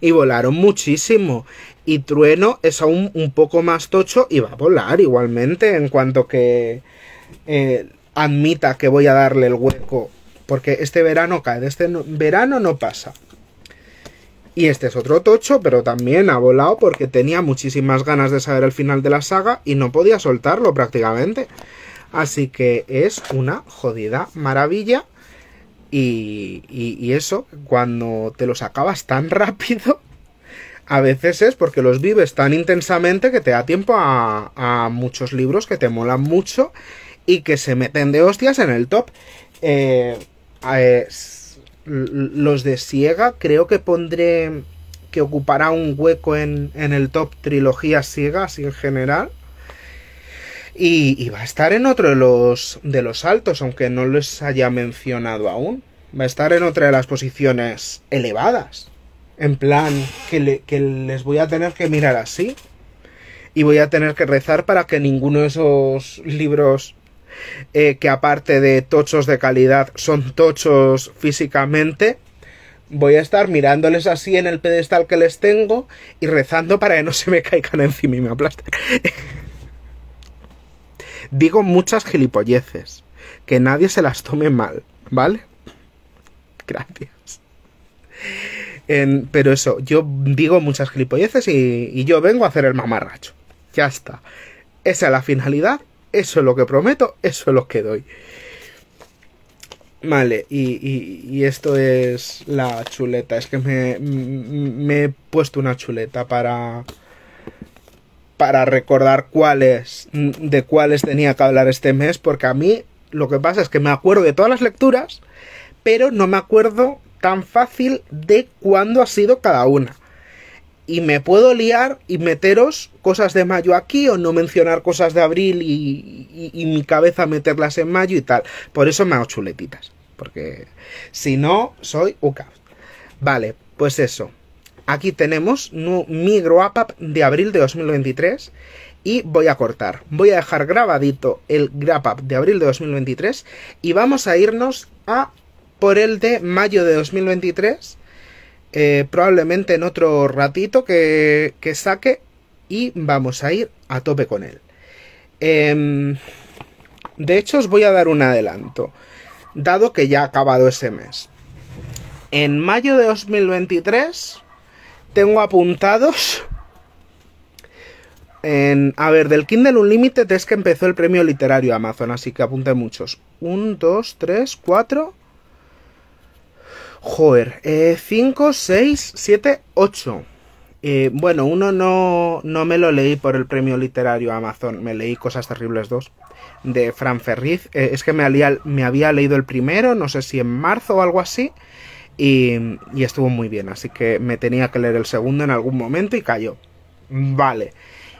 Speaker 1: y volaron muchísimo. Y Trueno es aún un poco más tocho y va a volar igualmente en cuanto que eh, admita que voy a darle el hueco. Porque este verano cae, de este verano no pasa. Y este es otro tocho, pero también ha volado porque tenía muchísimas ganas de saber el final de la saga y no podía soltarlo prácticamente. Así que es una jodida maravilla y, eso, cuando te los acabas tan rápido, a veces es porque los vives tan intensamente que te da tiempo a, muchos libros que te molan mucho y que se meten de hostias en el top. Eh, los de ciega creo que pondré que ocupará un hueco en, en el top trilogía Siega, en general. Y, va a estar en otro de los, de los altos, aunque no les haya mencionado aún. Va a estar en otra de las posiciones elevadas. En plan, que, les voy a tener que mirar así. Y voy a tener que rezar para que ninguno de esos libros eh, que aparte de tochos de calidad son tochos físicamente, voy a estar mirándoles así en el pedestal que les tengo y rezando para que no se me caigan encima y me aplasten. Digo muchas gilipolleces. Que nadie se las tome mal, ¿vale? Gracias. pero eso, yo digo muchas gilipolleces y, yo vengo a hacer el mamarracho. Ya está. Esa es la finalidad, eso es lo que prometo, eso es lo que doy. Vale, y, esto es la chuleta. Es que me, he puesto una chuleta para, para recordar cuáles, mm, de cuáles tenía que hablar este mes, porque a mí lo que pasa es que me acuerdo de todas las lecturas, pero no me acuerdo tan fácil de cuándo ha sido cada una. Y me puedo liar y meteros cosas de mayo aquí o no mencionar cosas de abril y, y, mi cabeza meterlas en mayo y tal. Por eso me hago chuletitas. Porque si no, soy uca Vale, pues eso aquí tenemos mi grow up de abril de 2023 y voy a cortar. Voy a dejar grabadito el grab up de abril de 2023 y vamos a irnos a por el de mayo de 2023. Eh, probablemente en otro ratito que, saque y vamos a ir a tope con él. Em, de hecho os voy a dar un adelanto, dado que ya ha acabado ese mes. En mayo de 2023 tengo apuntados. En, a ver, del Kindle Unlimited es que empezó el premio literario Amazon, así que apunte muchos. Un, dos, tres, cuatro. Joder, eh, cinco, seis, siete, ocho. Eh, bueno, uno no, no me lo leí por el premio literario Amazon, me leí Cosas Terribles dos de Fran Ferriz. Eh, es que me había leído el primero, no sé si en marzo o algo así, y, estuvo muy bien, así que me tenía que leer el segundo en algún momento y cayó. Vale.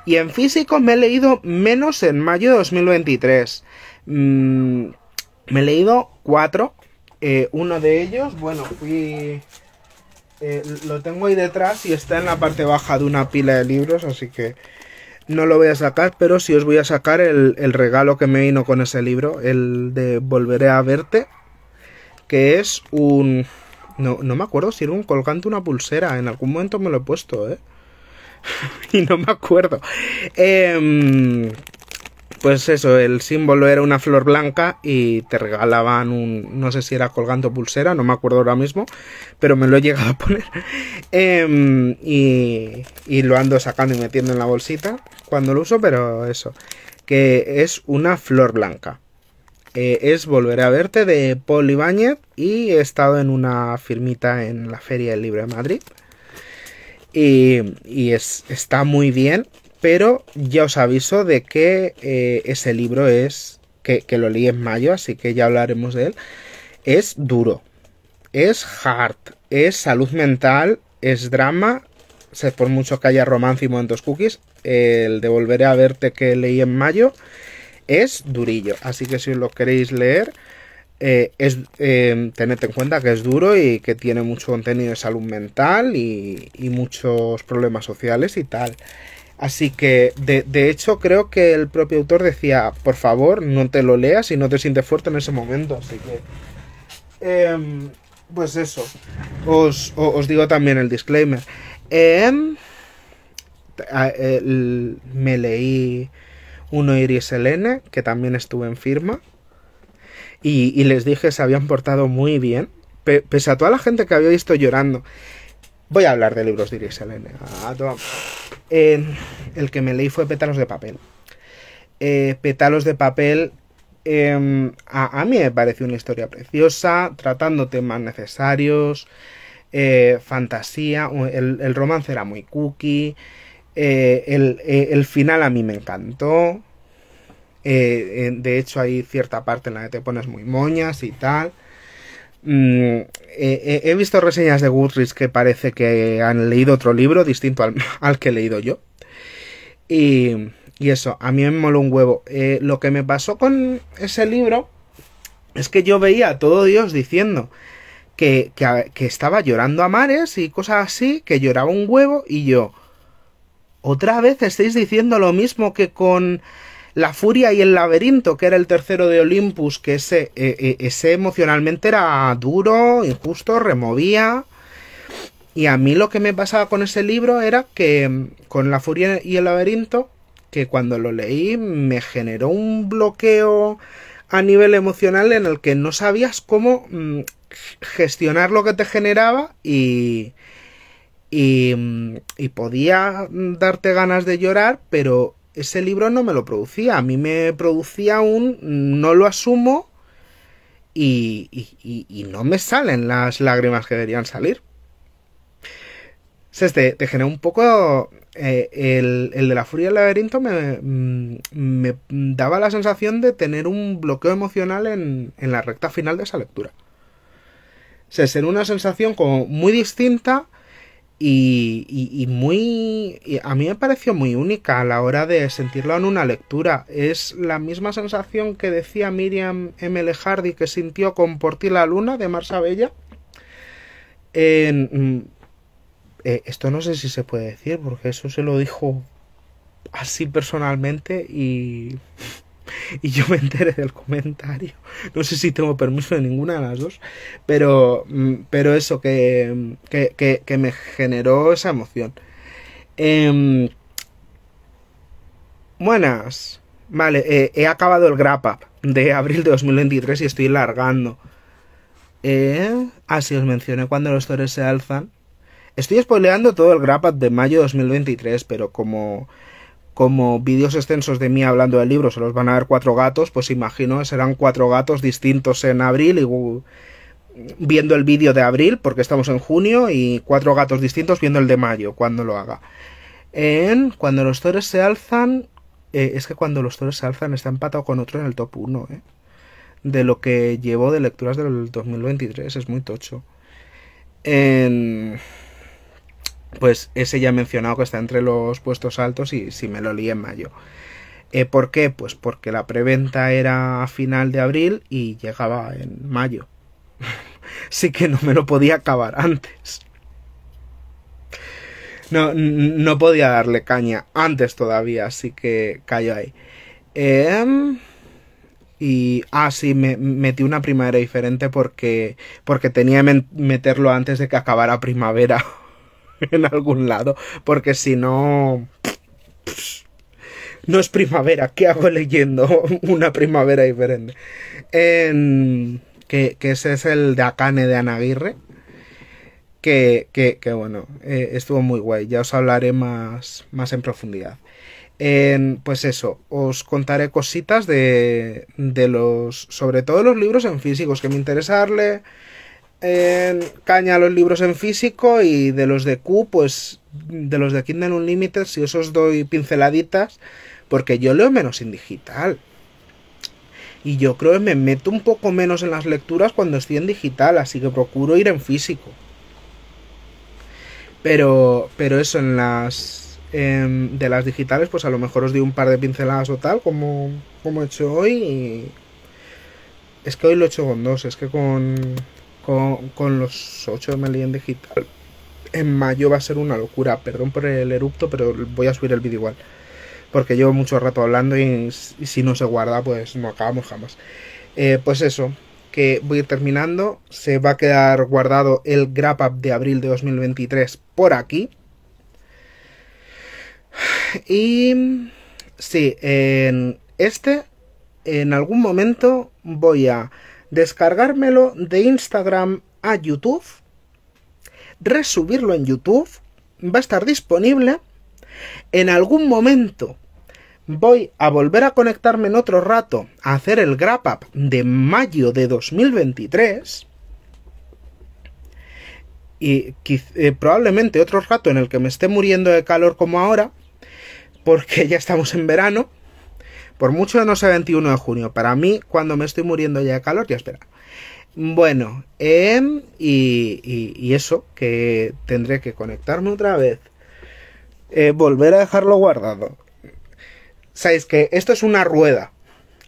Speaker 1: Y en físico me he leído menos en mayo de 2023. Mm, me he leído cuatro. Eh, uno de ellos, bueno, fui... Eh, lo tengo ahí detrás y está en la parte baja de una pila de libros, así que no lo voy a sacar, pero sí os voy a sacar el, el regalo que me vino con ese libro, el de Volveré a verte, que es un, no, me acuerdo si era un colgante o una pulsera. En algún momento me lo he puesto, ¿eh? y no me acuerdo. Em, pues eso, el símbolo era una flor blanca y te regalaban un, no sé si era colgando pulsera, no me acuerdo ahora mismo, pero me lo he llegado a poner. Em, y, y, lo ando sacando y metiendo en la bolsita cuando lo uso, pero eso, que es una flor blanca. Eh, es Volver a verte de Paul Ibáñez y he estado en una firmita en la Feria del Libro de Madrid y, es, está muy bien, pero ya os aviso de que eh, ese libro es, que, que lo leí en mayo, así que ya hablaremos de él, es duro, es hard, es salud mental, es drama, por mucho que haya romance y momentos cookies, el de volver a verte que leí en mayo es durillo, así que si lo queréis leer, eh, es, eh, tened en cuenta que es duro y que tiene mucho contenido de salud mental y, muchos problemas sociales y tal. Así que, de, hecho, creo que el propio autor decía, por favor, no te lo leas y no te sientes fuerte en ese momento. Así que, em, pues eso, os, digo también el disclaimer. Em, eh, me leí uno Iris Elena, que también estuve en firma, y, les dije se habían portado muy bien, pese a toda la gente que había visto llorando. Voy a hablar de libros de Iris Elena. Ah, el que me leí fue Pétalos de Papel. Eh, Pétalos de Papel em, a, mí me pareció una historia preciosa, tratando temas necesarios, eh, fantasía, el, romance era muy cookie, eh, el, el, final a mí me encantó, eh, de hecho, hay cierta parte en la que te pones muy moñas y tal. Mm, he visto reseñas de Goodreads que parece que han leído otro libro distinto al, al que he leído yo. Y, y, eso, a mí me moló un huevo. Eh, lo que me pasó con ese libro es que yo veía a todo Dios diciendo que, que estaba llorando a mares y cosas así, que lloraba un huevo y yo... Otra vez estáis diciendo lo mismo que con la Furia y el Laberinto, que era el tercero de Olympus, que ese, eh, eh, ese emocionalmente era duro, injusto, removía. Y a mí lo que me pasaba con ese libro era que mm, con La Furia y el Laberinto, que cuando lo leí me generó un bloqueo a nivel emocional en el que no sabías cómo mm, gestionar lo que te generaba y, y, mm, y podía darte ganas de llorar, pero ese libro no me lo producía, a mí me producía un no lo asumo y, no me salen las lágrimas que deberían salir. Se te, te genera un poco eh, el, de la furia del laberinto me, mm, me, daba la sensación de tener un bloqueo emocional en, la recta final de esa lectura. se una sensación como muy distinta y, muy. a mí me pareció muy única a la hora de sentirlo en una lectura. Es la misma sensación que decía Miriam M. L. Hardy que sintió con Por ti la luna de Marsa Bella. En, mm, eh, esto no sé si se puede decir porque eso se lo dijo así personalmente y y yo me enteré del comentario. No sé si tengo permiso de ninguna de las dos, pero, mm, pero eso que, que, que, que me generó esa emoción. Em, buenas. Vale, eh, he acabado el grapa up de abril de 2023 y estoy largando. Eh, así ah, os mencioné cuando los torres se alzan. Estoy spoileando todo el grapa up de mayo de 2023, pero como como vídeos extensos de mí hablando del libro se los van a ver cuatro gatos, pues imagino serán cuatro gatos distintos en abril y viendo el vídeo de abril, porque estamos en junio, y cuatro gatos distintos viendo el de mayo, cuando lo haga. En cuando los torres se alzan, eh, es que cuando los torres se alzan está empatado con otro en el top 1, eh, de lo que llevo de lecturas del 2023, es muy tocho. En pues ese ya he mencionado que está entre los puestos altos y si me lo lié en mayo. Eh, ¿Por qué? Pues porque la preventa era a final de abril y llegaba en mayo. Así que no me lo podía acabar antes. No, no podía darle caña antes todavía, así que callo ahí. Em, y, ah, sí, me metí una primavera diferente porque, porque tenía que meterlo antes de que acabara primavera. en algún lado, porque si no... No es primavera, ¿qué hago leyendo una primavera diferente? que, ese es el de Akane de Anaguirre, que, bueno, eh, estuvo muy guay, ya os hablaré más, más en profundidad. pues eso, os contaré cositas de, de los, sobre todo los libros en físicos que me interesarle caña a los libros en físico y de los de Q, pues de los de Kindle Unlimited, si os, os doy pinceladitas, porque yo leo menos en digital. Y yo creo que me meto un poco menos en las lecturas cuando estoy en digital, así que procuro ir en físico. Pero, pero eso, en las em, de las digitales, pues a lo mejor os doy un par de pinceladas o tal, como, como he hecho hoy. Y... Es que hoy lo he hecho con dos, es que con, con, los 8 en digital. En mayo va a ser una locura. Perdón por el erupto, pero voy a subir el vídeo igual. Porque llevo mucho rato hablando y, si no se guarda, pues no acabamos jamás. Eh, pues eso, que voy a ir terminando. Se va a quedar guardado el Grab Up de abril de 2023 por aquí. Y sí, en este, en algún momento voy a descargármelo de Instagram a YouTube, resubirlo en YouTube, va a estar disponible. En algún momento voy a volver a conectarme en otro rato a hacer el Grab up de mayo de 2023. Y eh, probablemente otro rato en el que me esté muriendo de calor como ahora, porque ya estamos en verano por mucho no sea 21 de junio. Para mí, cuando me estoy muriendo ya de calor, ya espera. Bueno, em, y, eso, que tendré que conectarme otra vez. Eh, volver a dejarlo guardado. Sabéis que esto es una rueda.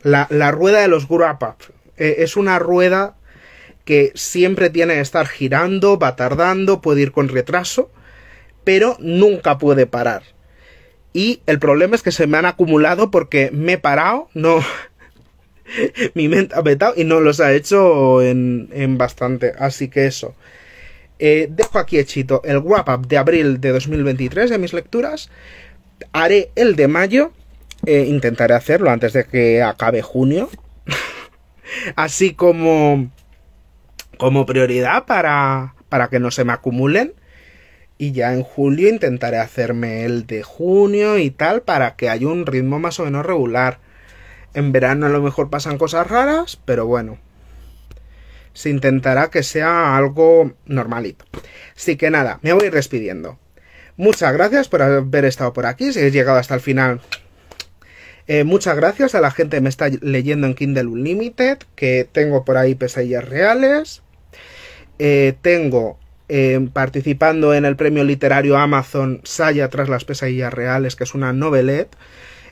Speaker 1: La, rueda de los Grup eh, es una rueda que siempre tiene que estar girando, va tardando, puede ir con retraso, pero nunca puede parar. Y el problema es que se me han acumulado porque me he parado, no. mi mente ha y no los ha hecho en, bastante. Así que eso. Eh, dejo aquí hechito el wrap-up de abril de 2023 de mis lecturas. Haré el de mayo. Eh, intentaré hacerlo antes de que acabe junio. Así como, como prioridad para, para que no se me acumulen y ya en julio intentaré hacerme el de junio y tal para que haya un ritmo más o menos regular. En verano a lo mejor pasan cosas raras, pero bueno. Se intentará que sea algo normalito. Así que nada, me voy a despidiendo. Muchas gracias por haber estado por aquí, si he llegado hasta el final. Eh, muchas gracias a la gente que me está leyendo en Kindle Unlimited, que tengo por ahí pesadillas reales. Eh, tengo eh, participando en el premio literario Amazon Saya tras las pesadillas reales, que es una novelette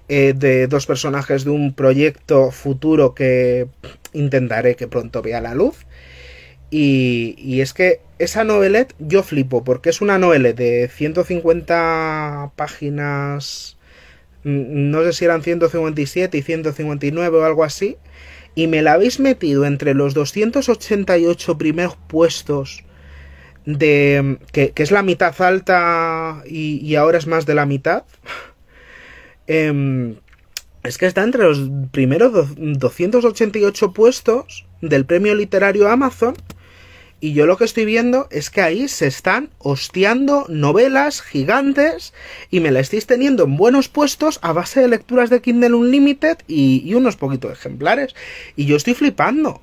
Speaker 1: eh, de dos personajes de un proyecto futuro que intentaré que pronto vea la luz. Y, y, es que esa novelette yo flipo, porque es una novelette de 150 páginas, mm, no sé si eran 157 y 159 o algo así, y me la habéis metido entre los 288 primeros puestos de que, es la mitad alta y, y, ahora es más de la mitad. Em, es que está entre los primeros 288 puestos del premio literario Amazon. Y yo lo que estoy viendo es que ahí se están hostiando novelas gigantes y me la estáis teniendo en buenos puestos a base de lecturas de Kindle Unlimited y, y unos poquitos ejemplares. Y yo estoy flipando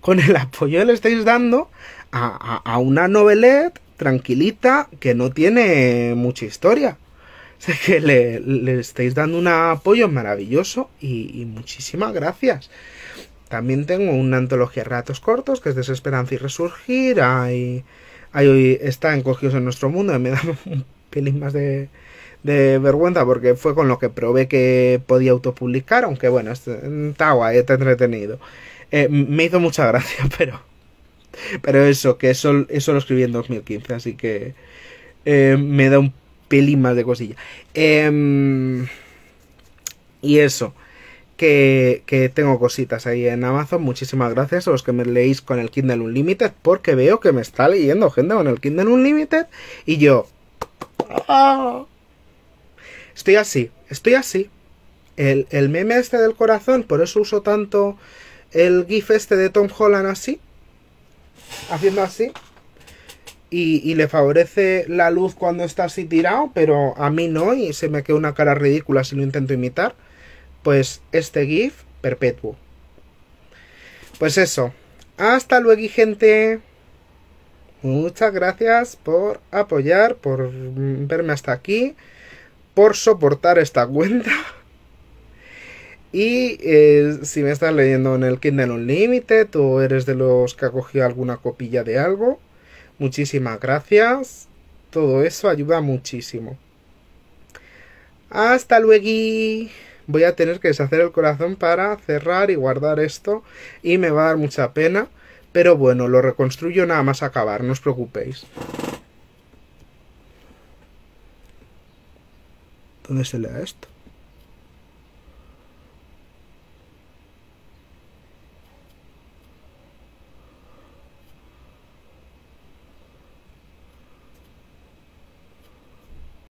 Speaker 1: con el apoyo que le estáis dando a, una novelette tranquilita que no tiene mucha historia. sé que le, estáis dando un apoyo maravilloso y, muchísimas gracias. También tengo una antología de ratos cortos que es Desesperanza y Resurgir. Hay, hay, está encogidos en nuestro mundo. Y me da un pelín más de, vergüenza porque fue con lo que probé que podía autopublicar, aunque bueno, está guay, está eh, entretenido. Eh, me hizo mucha gracia, pero pero eso, que eso, eso lo escribí en 2015, así que eh, me da un pelín más de cosilla. Em, y eso, que, que, tengo cositas ahí en Amazon. Muchísimas gracias a los que me leéis con el Kindle Unlimited, porque veo que me está leyendo gente con el Kindle Unlimited. Y yo... ¡ah! estoy así, estoy así. El, el meme este del corazón, por eso uso tanto el GIF este de Tom Holland así haciendo así. Y, le favorece la luz cuando está así tirado, pero a mí no, y se me queda una cara ridícula si lo intento imitar. Pues este GIF perpetuo. Pues eso. Hasta luego, gente. Muchas gracias por apoyar, por verme hasta aquí, por soportar esta cuenta. Y eh, si me estás leyendo en el Kindle Unlimited o eres de los que ha cogido alguna copilla de algo, muchísimas gracias. Todo eso ayuda muchísimo. Hasta luego. Voy a tener que deshacer el corazón para cerrar y guardar esto. Y me va a dar mucha pena. Pero bueno, lo reconstruyo nada más acabar, no os preocupéis. ¿Dónde se lea esto?